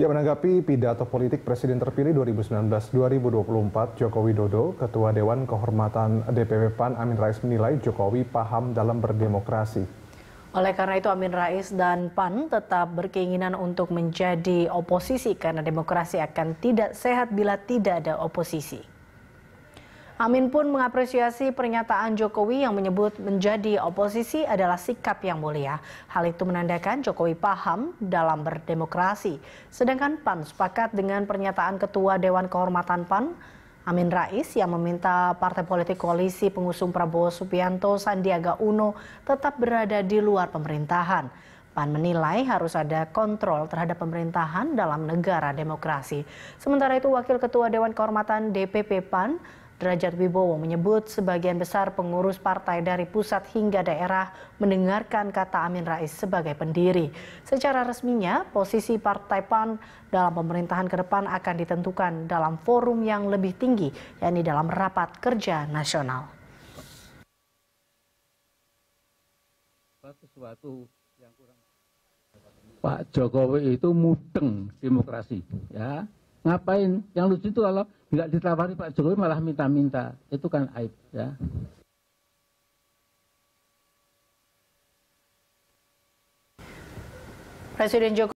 Ya menanggapi pidato politik Presiden terpilih 2019-2024 Joko Widodo, Ketua Dewan Kehormatan DPP PAN Amin Rais menilai Jokowi paham dalam berdemokrasi. Oleh karena itu Amin Rais dan PAN tetap berkeinginan untuk menjadi oposisi karena demokrasi akan tidak sehat bila tidak ada oposisi. Amin pun mengapresiasi pernyataan Jokowi yang menyebut menjadi oposisi adalah sikap yang mulia. Hal itu menandakan Jokowi paham dalam berdemokrasi. Sedangkan PAN sepakat dengan pernyataan Ketua Dewan Kehormatan PAN, Amin Rais yang meminta partai politik koalisi pengusung Prabowo Subianto Sandiaga Uno tetap berada di luar pemerintahan. PAN menilai harus ada kontrol terhadap pemerintahan dalam negara demokrasi. Sementara itu Wakil Ketua Dewan Kehormatan DPP PAN Derajat Wibowo menyebut sebagian besar pengurus partai dari pusat hingga daerah mendengarkan kata Amin Rais sebagai pendiri. Secara resminya, posisi Partai PAN dalam pemerintahan ke depan akan ditentukan dalam forum yang lebih tinggi, yakni dalam rapat kerja nasional. Pak Jokowi itu mudeng demokrasi, ya. Ngapain? Yang lucu itu kalau tidak ditawari Pak Jokowi malah minta-minta. Itu kan aib ya. Presiden Jokowi